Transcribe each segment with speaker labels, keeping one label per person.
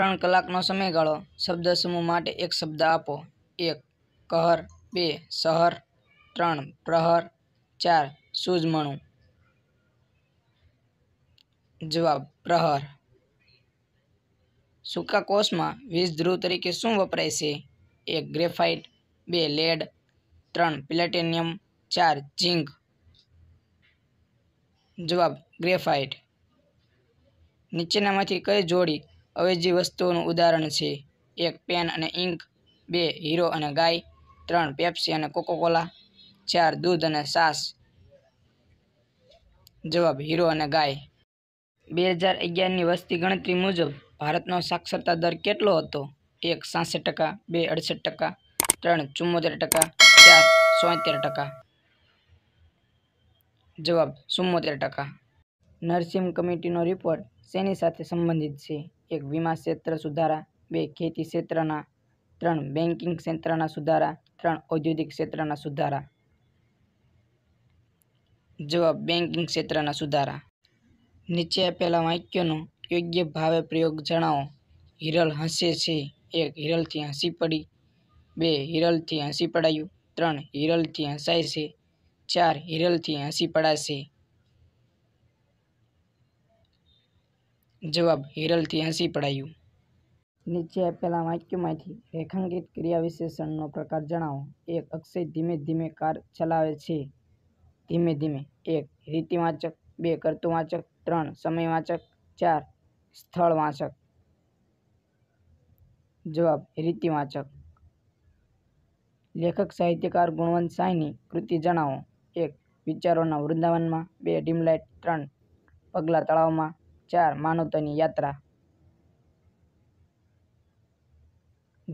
Speaker 1: ત્રણ કલાકનો સમયગાળો શબ્દ સમૂહ માટે એક શબ્દ આપો એક કહર બે સહર ત્રણ પ્રહર ચાર સૂઝમણું જવાબ પ્રહર સૂકા કોષમાં વીજ ધ્રુવ તરીકે શું વપરાય છે એક ગ્રેફાઇટ બે લેડ ત્રણ પ્લેટિનિયમ ચાર ઝીંક જવાબ ગ્રેફાઇટ નીચેનામાંથી કઈ જોડી અવેજી વસ્તુઓનું ઉદાહરણ છે એક પેન અને ઇંક બે હીરો અને ગાય ત્રણ પેપ્સી અને કોકોકોલા ચાર દૂધ અને સાસ જવાબ હીરો અને ગાય બે હજાર અગિયારની વસ્તી ગણતરી મુજબ ભારતનો સાક્ષરતા દર કેટલો હતો એક સાસઠ ટકા બે અડસઠ ટકા ત્રણ ચુમ્મોતેર ટકા ચાર સોતેર ટકા જવાબ ચુમ્મોતેર ટકા નરસિમ કમિટીનો રિપોર્ટ શેની સાથે સંબંધિત છે એક વીમા ક્ષેત્ર સુધારા બે ખેતી ક્ષેત્રના ત્રણ બેન્કિંગ ક્ષેત્રના સુધારા ત્રણ ઔદ્યોગિક ક્ષેત્રના સુધારા જવાબ બેન્કિંગ ક્ષેત્રના સુધારા નીચે આપેલા વાક્યોનો યોગ્ય ભાવે પ્રયોગ જણાવો હિરલ હસે છે એક હિરલથી હસી પડી બે હિરલથી હસી પડાયું ત્રણ હિરલથી હસાય છે ચાર હિરલથી હસી પડાશે જવાબ હિરલથી હસી પડાયું નીચે આપેલા વાક્યોમાંથી રેખાંકિત ક્રિયા વિશેષણનો પ્રકાર જણાવો એક અક્ષય ધીમે ધીમે કાર ચલાવે છે ધીમે ધીમે એક રીતિવાચક બે કર્તુવાચક ત્રણ સમયવાચક ચાર સ્થળવાચક જવાબ રીતિવાચક લેખક સાહિત્યકાર ગુણવંત સાંઈની કૃતિ જણાવો એક વિચારોના વૃંદાવનમાં બે ડીમલાઇટ ત્રણ પગલાં તળાવમાં ચાર માનવતાની યાત્રા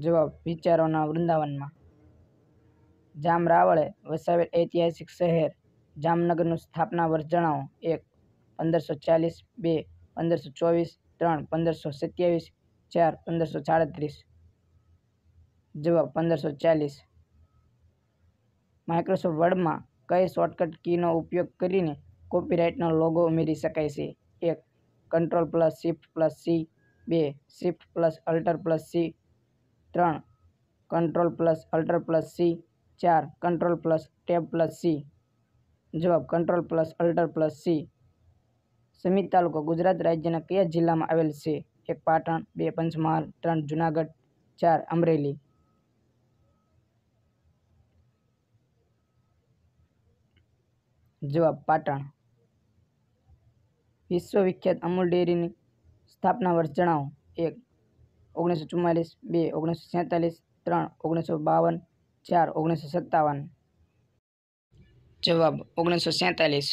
Speaker 1: જવાબ વિચારોના વૃંદાવનમાં જામ રાવળે વસાવેલ ઐતિહાસિક શહેર જામનગરનું સ્થાપના વર્ષ જણાવો એક પંદરસો ચાલીસ બે પંદરસો ચોવીસ ત્રણ પંદરસો સત્યાવીસ ચાર પંદરસો સાડત્રીસ જવાબ પંદરસો ચાલીસ માઇક્રોસોફ્ટ વર્ડમાં કઈ શોર્ટકટ કીનો ઉપયોગ કરીને કોપીરાઇટનો લોગો ઉમેરી શકાય છે એક control plus shift plus C બે shift plus alt plus C ત્રણ control plus alt plus C ચાર control plus tab plus C જવાબ control plus alt plus C સમિત તાલુકો ગુજરાત રાજ્યના કયા જિલ્લામાં આવેલ છે એક પાટણ બે પંચમહાલ ત્રણ જુનાગઢ ચાર અમરેલી જવાબ પાટણ વિશ્વવિખ્યાત અમૂલ ડેરીની સ્થાપના વર્ષ જણાવો એક ઓગણીસો ચુમ્માલીસ બે ઓગણીસો સેંતાલીસ ત્રણ ઓગણીસો બાવન ચાર ઓગણીસો સત્તાવન જવાબ ઓગણીસો સેંતાલીસ